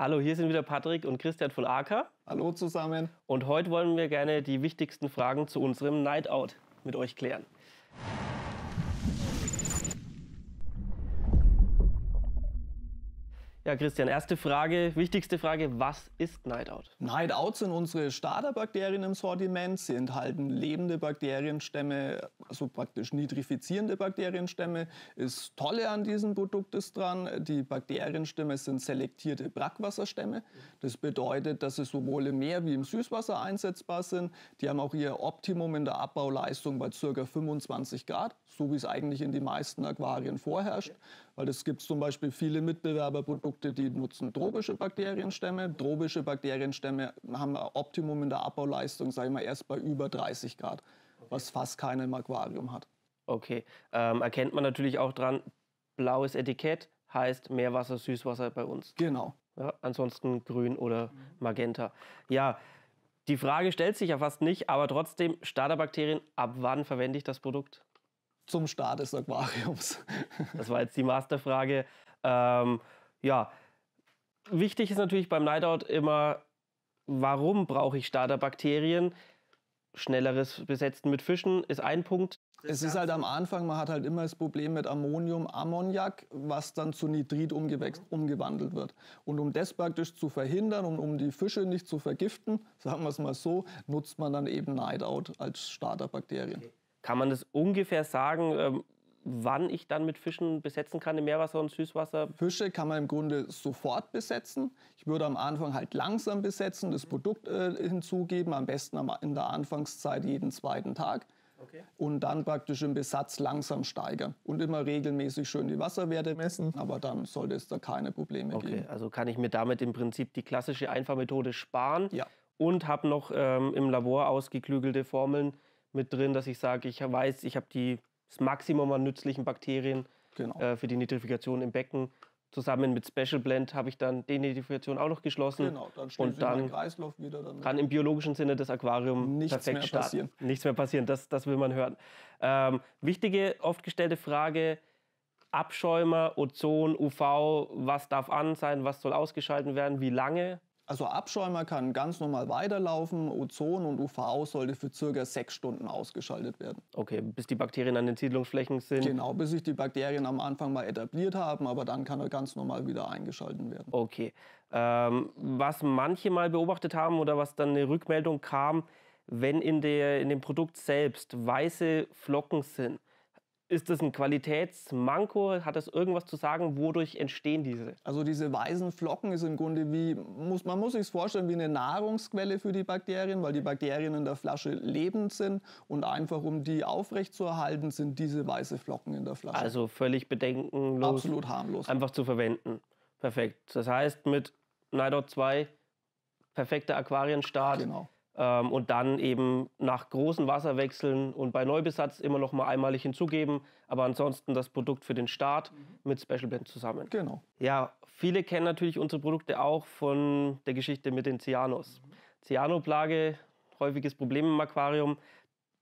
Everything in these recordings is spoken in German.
Hallo, hier sind wieder Patrick und Christian von AK. Hallo zusammen. Und heute wollen wir gerne die wichtigsten Fragen zu unserem Night Out mit euch klären. Ja, Christian, erste Frage, wichtigste Frage, was ist Night Out? Night Out sind unsere Starterbakterien im Sortiment. Sie enthalten lebende Bakterienstämme, also praktisch nitrifizierende Bakterienstämme. Das Tolle an diesem Produkt ist dran, die Bakterienstämme sind selektierte Brackwasserstämme. Das bedeutet, dass sie sowohl im Meer wie im Süßwasser einsetzbar sind. Die haben auch ihr Optimum in der Abbauleistung bei ca. 25 Grad, so wie es eigentlich in den meisten Aquarien vorherrscht. Weil es gibt zum Beispiel viele Mitbewerberprodukte, die nutzen tropische Bakterienstämme. Tropische Bakterienstämme haben ein Optimum in der Abbauleistung, sagen wir erst bei über 30 Grad, was fast keiner im Aquarium hat. Okay, ähm, erkennt man natürlich auch dran, blaues Etikett heißt Meerwasser, Süßwasser bei uns. Genau. Ja, ansonsten grün oder magenta. Ja, die Frage stellt sich ja fast nicht, aber trotzdem, Starterbakterien, ab wann verwende ich das Produkt? zum Start des Aquariums. Das war jetzt die Masterfrage. Ähm, ja, wichtig ist natürlich beim Nightout immer, warum brauche ich Starterbakterien? Schnelleres Besetzen mit Fischen ist ein Punkt. Es ist halt am Anfang, man hat halt immer das Problem mit Ammonium, Ammoniak, was dann zu Nitrit umgewandelt wird. Und um das praktisch zu verhindern und um die Fische nicht zu vergiften, sagen wir es mal so, nutzt man dann eben Night Out als Starterbakterien. Okay. Kann man das ungefähr sagen, ähm, wann ich dann mit Fischen besetzen kann im Meerwasser und Süßwasser? Fische kann man im Grunde sofort besetzen. Ich würde am Anfang halt langsam besetzen, das mhm. Produkt äh, hinzugeben, am besten in der Anfangszeit jeden zweiten Tag. Okay. Und dann praktisch im Besatz langsam steigern und immer regelmäßig schön die Wasserwerte messen, aber dann sollte es da keine Probleme okay, geben. Also kann ich mir damit im Prinzip die klassische Einfahrmethode sparen ja. und habe noch ähm, im Labor ausgeklügelte Formeln, mit drin, dass ich sage, ich weiß, ich habe das Maximum an nützlichen Bakterien genau. äh, für die Nitrifikation im Becken. Zusammen mit Special Blend habe ich dann die Nitrifikation auch noch geschlossen. Genau, dann und dann Kreislauf wieder. Dann kann im biologischen Sinne das Aquarium nichts perfekt mehr starten. Passieren. Nichts mehr passieren, das, das will man hören. Ähm, wichtige, oft gestellte Frage, Abschäumer, Ozon, UV, was darf an sein, was soll ausgeschalten werden, wie lange? Also Abschäumer kann ganz normal weiterlaufen, Ozon und UV sollte für circa sechs Stunden ausgeschaltet werden. Okay, bis die Bakterien an den Siedlungsflächen sind? Genau, bis sich die Bakterien am Anfang mal etabliert haben, aber dann kann er ganz normal wieder eingeschaltet werden. Okay, ähm, was manche mal beobachtet haben oder was dann eine Rückmeldung kam, wenn in, der, in dem Produkt selbst weiße Flocken sind, ist das ein Qualitätsmanko? Hat das irgendwas zu sagen? Wodurch entstehen diese? Also diese weißen Flocken ist im Grunde wie, muss, man muss sich vorstellen, wie eine Nahrungsquelle für die Bakterien, weil die Bakterien in der Flasche lebend sind und einfach um die aufrechtzuerhalten, sind diese weißen Flocken in der Flasche. Also völlig bedenkenlos. Absolut harmlos. Einfach zu verwenden. Perfekt. Das heißt mit NIDOT 2 perfekter Aquarienstart. Genau. Ähm, und dann eben nach großen Wasserwechseln und bei Neubesatz immer noch mal einmalig hinzugeben, aber ansonsten das Produkt für den Start mhm. mit Special Blend zusammen. Genau. Ja, viele kennen natürlich unsere Produkte auch von der Geschichte mit den Cyanos. Mhm. Cyanoplage, häufiges Problem im Aquarium.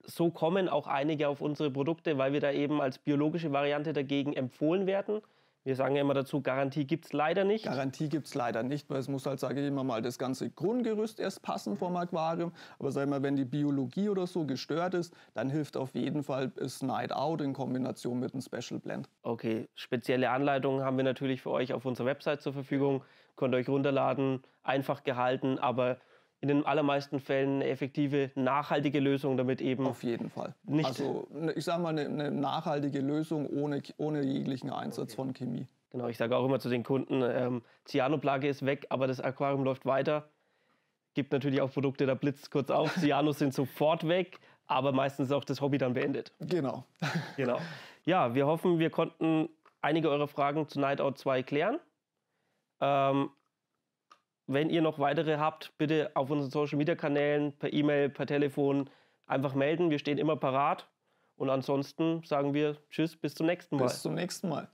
So kommen auch einige auf unsere Produkte, weil wir da eben als biologische Variante dagegen empfohlen werden wir sagen immer dazu, Garantie gibt es leider nicht. Garantie gibt es leider nicht, weil es muss halt, sage ich immer mal, das ganze Grundgerüst erst passen vom Aquarium. Aber sag mal, wenn die Biologie oder so gestört ist, dann hilft auf jeden Fall Snide Out in Kombination mit einem Special Blend. Okay, spezielle Anleitungen haben wir natürlich für euch auf unserer Website zur Verfügung. Könnt ihr euch runterladen, einfach gehalten, aber in den allermeisten Fällen eine effektive, nachhaltige Lösung, damit eben. Auf jeden Fall. Nicht also ne, ich sage mal, eine, eine, nachhaltige Lösung ohne, ohne jeglichen Einsatz okay. von Chemie. Genau, ich sage auch immer zu den Kunden, ähm, Cyanoplage ist weg, aber das Aquarium läuft weiter. Gibt natürlich auch Produkte, da blitzt kurz auf, Cyanos sind sofort weg, aber meistens ist auch das Hobby dann beendet. Genau. genau. Ja, wir hoffen, wir konnten einige eurer Fragen zu Night Out 2 klären. Ähm, wenn ihr noch weitere habt, bitte auf unseren Social Media Kanälen, per E-Mail, per Telefon einfach melden. Wir stehen immer parat. Und ansonsten sagen wir Tschüss, bis zum nächsten Mal. Bis zum nächsten Mal.